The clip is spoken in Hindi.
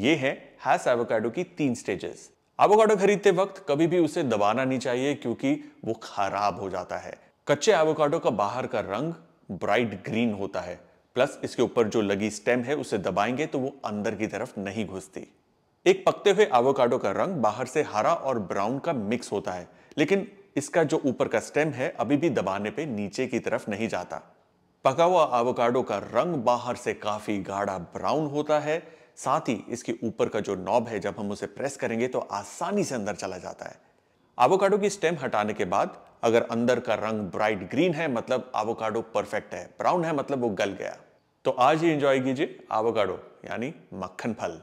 ये है हैस एवोकाडो की तीन स्टेजेस एवोकाडो खरीदते वक्त कभी भी उसे दबाना नहीं चाहिए क्योंकि वो खराब हो जाता है कच्चे एवोकाडो का बाहर का रंग ब्राइट ग्रीन होता है प्लस इसके ऊपर जो लगी स्टेम है उसे दबाएंगे तो वो अंदर की तरफ नहीं घुसती एक पकते हुए एवोकाडो का रंग बाहर से हरा और ब्राउन का मिक्स होता है लेकिन इसका जो ऊपर का स्टेम है अभी भी दबाने पे नीचे की तरफ नहीं जाता पका हुआ एवोकाडो का रंग बाहर से काफी गाढ़ा ब्राउन होता है साथ ही इसके ऊपर का जो नॉब है जब हम उसे प्रेस करेंगे तो आसानी से अंदर चला जाता है आवोकाडो की स्टेम हटाने के बाद अगर अंदर का रंग ब्राइट ग्रीन है मतलब आवोकाडो परफेक्ट है ब्राउन है मतलब वो गल गया तो आज ही एंजॉय कीजिए आवोकाडो यानी मक्खन फल